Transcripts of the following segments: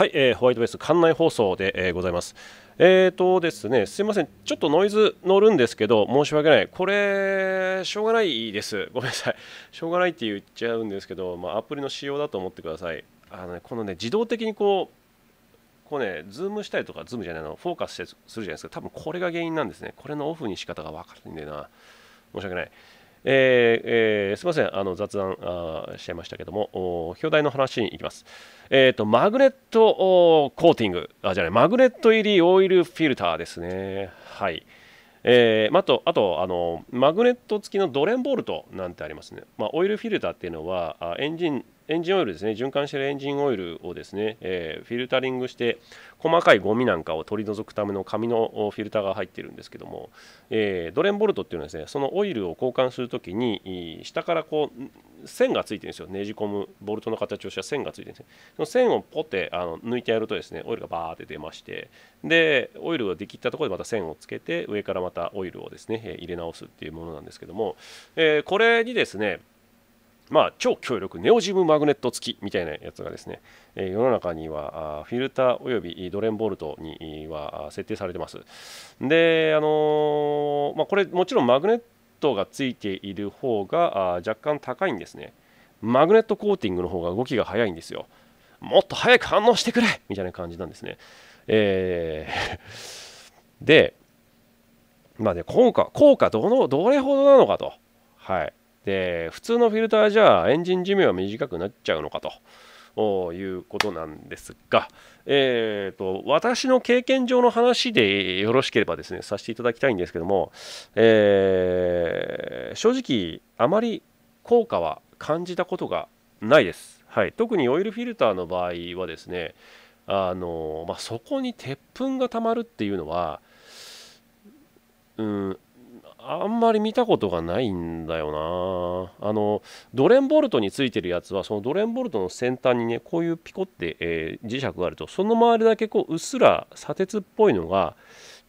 はい、えー、ホワイトベース館内放送で、えー、ございます。えーとですね、すいません、ちょっとノイズ乗るんですけど、申し訳ない、これ、しょうがないです、ごめんなさい、しょうがないって言っちゃうんですけど、まあ、アプリの仕様だと思ってください。あのね、このね、自動的にこう、こうね、ズームしたりとか、ズームじゃないの、フォーカスするじゃないですか、多分これが原因なんですね。これのオフに仕方が分かるんだよな。申し訳ない。えーえー、すみませんあの雑談あしちゃいましたけども表題の話に行きます、えーと、マグネットコーティングあじゃないマグネット入りオイルフィルターですねはい、えー、あとあとあのマグネット付きのドレンボルトなんてありますね、まあ、オイルフィルターっていうのはエンジンエンジンオイルですね、循環しているエンジンオイルをですね、えー、フィルタリングして、細かいゴミなんかを取り除くための紙のフィルターが入ってるんですけども、えー、ドレンボルトっていうのはですね、そのオイルを交換するときに、下からこう、線がついてるんですよ、ねじ込む、ボルトの形をした線がついてるんですね。その線をポってあの抜いてやるとですね、オイルがバーって出まして、で、オイルができたところでまた線をつけて、上からまたオイルをですね、入れ直すっていうものなんですけども、えー、これにですね、まあ、超強力ネオジムマグネット付きみたいなやつがですね、え世の中にはフィルターおよびドレンボルトには設定されてます。で、あのまあ、これもちろんマグネットが付いている方が若干高いんですね。マグネットコーティングの方が動きが速いんですよ。もっと早く反応してくれみたいな感じなんですね。えー で、まあね、効果、効果どの、どれほどなのかと。はい。で普通のフィルターじゃエンジン寿命は短くなっちゃうのかということなんですが、えーと、と私の経験上の話でよろしければですねさせていただきたいんですけども、えー、正直あまり効果は感じたことがないです、はい、特にオイルフィルターの場合はですねあの、まあ、そこに鉄粉がたまるっていうのは、うん、あんまり見たことがないんだよなあのドレンボルトについてるやつはそのドレンボルトの先端にねこういうピコって、えー、磁石があるとその周りだけこううっすら砂鉄っぽいのが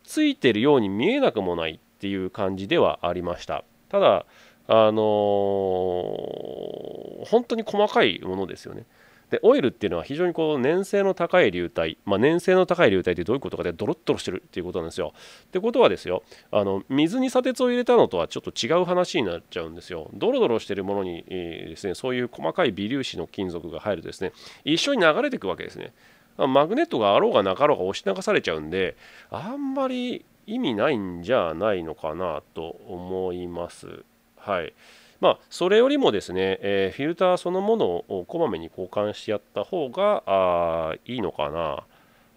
ついてるように見えなくもないっていう感じではありましたただあのー、本当に細かいものですよねでオイルっていうのは非常にこう粘性の高い流体、まあ、粘性の高い流体ってどういうことかでドロッドロしてるっていうことなんですよ。ってことはですよあの水に砂鉄を入れたのとはちょっと違う話になっちゃうんですよ。ドロドロしてるものに、えー、ですねそういう細かい微粒子の金属が入るとですね一緒に流れていくわけですね。マグネットがあろうがなかろうが押し流されちゃうんであんまり意味ないんじゃないのかなと思います。はい。まあ、それよりもですね、えー、フィルターそのものをこまめに交換してやった方があいいのかな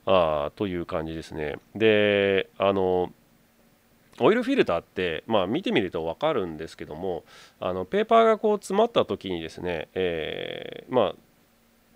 あという感じですね。で、あの、オイルフィルターって、まあ、見てみると分かるんですけどもあのペーパーがこう詰まった時にですね、えー、まあ、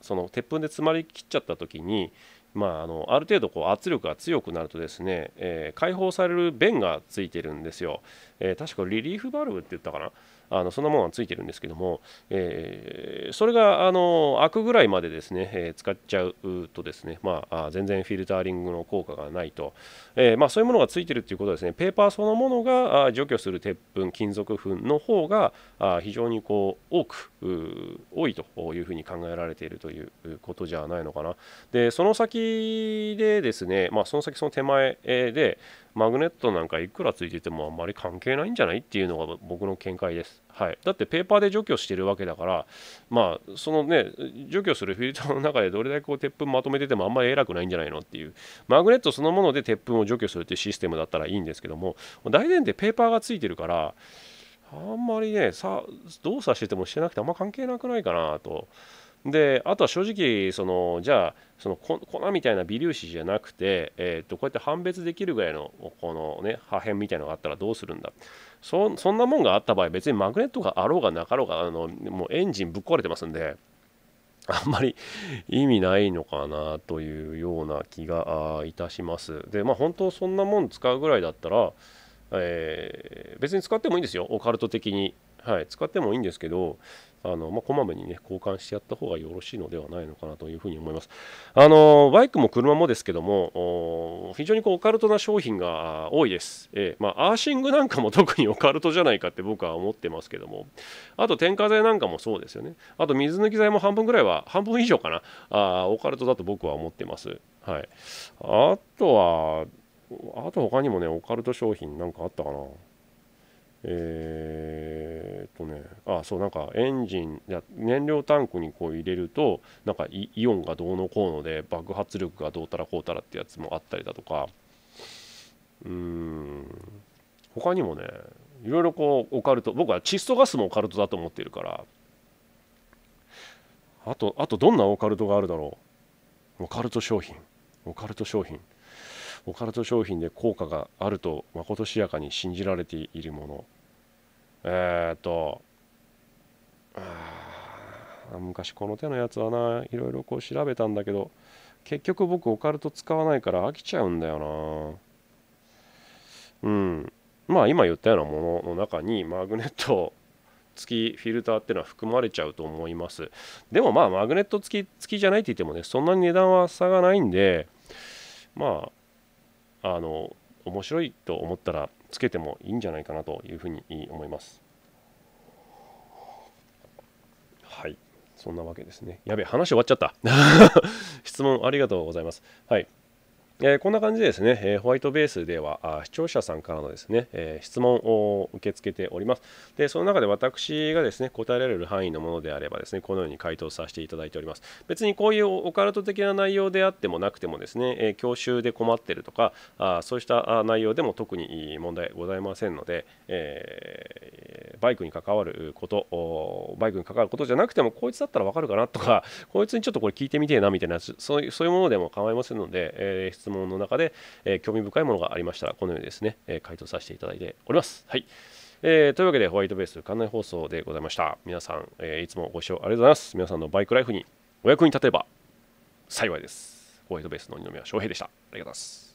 その鉄粉で詰まりきっちゃった時に、まあ、あのある程度こう圧力が強くなるとですね、えー、解放される弁がついてるんですよ、えー、確かリリーフバルブって言ったかなあのそんなものはついてるんですけども、えー、それがあの開くぐらいまでですね、えー、使っちゃうとですね、まあ、全然フィルタリングの効果がないと、えー、まあ、そういうものがついてるっていうことはですねペーパーそのものが除去する鉄粉金属粉の方が非常にこう多く多いというふうに考えられているということじゃないのかなでその先でですね、まあ、その先その手前で、マグネットなんかいくらついててもあんまり関係ないんじゃないっていうのが僕の見解です。はい、だってペーパーで除去してるわけだから、まあ、そのね、除去するフィルターの中でどれだけこう鉄粉まとめててもあんまり偉くないんじゃないのっていう、マグネットそのもので鉄粉を除去するっていうシステムだったらいいんですけども、大前提ペーパーがついてるから、あんまりね、さ動作しててもしてなくてあんま関係なくないかなと。であとは正直そのじゃあその粉みたいな微粒子じゃなくて、えー、とこうやって判別できるぐらいのこの、ね、破片みたいのがあったらどうするんだそそんなもんがあった場合別にマグネットがあろうがなかろうがあのもうエンジンぶっ壊れてますんであんまり意味ないのかなというような気がいたしますでまあ本当そんなもん使うぐらいだったら、えー、別に使ってもいいんですよオカルト的にはい、使ってもいいんですけど、あのまあ、こまめに、ね、交換してやった方がよろしいのではないのかなというふうに思います。あのバイクも車もですけども、非常にこうオカルトな商品が多いです、えーまあ。アーシングなんかも特にオカルトじゃないかって僕は思ってますけども、あと添加剤なんかもそうですよね。あと水抜き剤も半分ぐらいは、半分以上かな、あオカルトだと僕は思ってます。はい、あとは、あと他にもね、オカルト商品なんかあったかな。えーとねあそうなんかエンジンや燃料タンクにこう入れるとなんかイオンがどうのこうので爆発力がどうたらこうたらってやつもあったりだとかうーん他にもねいろいろこうオカルト僕は窒素ガスもオカルトだと思っているからあとあとどんなオカルトがあるだろうオカルト商品オカルト商品オカルト商品で効果があるとまことしやかに信じられているものえー、っと昔この手のやつはないろいろこう調べたんだけど結局僕オカルト使わないから飽きちゃうんだよなうんまあ今言ったようなものの中にマグネット付きフィルターってのは含まれちゃうと思いますでもまあマグネット付き付きじゃないって言ってもねそんなに値段は差がないんでまああの面白いと思ったらつけてもいいんじゃないかなというふうに思います。はい。そんなわけですね。やべえ、話終わっちゃった。質問ありがとうございます。はい。えこんな感じでですね、えホワイトベースでは視聴者さんからのですね、え質問を受け付けております。で、その中で私がですね、答えられる範囲のものであればですね、このように回答させていただいております。別にこういうオカルト的な内容であってもなくてもですね、え教習で困ってるとか、あそうした内容でも特に問題ございませんので、えー、バイクに関わること、バイクに関わることじゃなくても、こいつだったらわかるかなとか、こいつにちょっとこれ聞いてみてえなみたいな、そういうそういうものでも構いませんので、えー質問の中で、えー、興味深いものがありましたら、このようにですね、え回答させていただいております。はい。えー、というわけで、ホワイトベース館内放送でございました。皆さん、えいつもご視聴ありがとうございます。皆さんのバイクライフにお役に立てば幸いです。ホワイトベースの二宮翔平でした。ありがとうございます。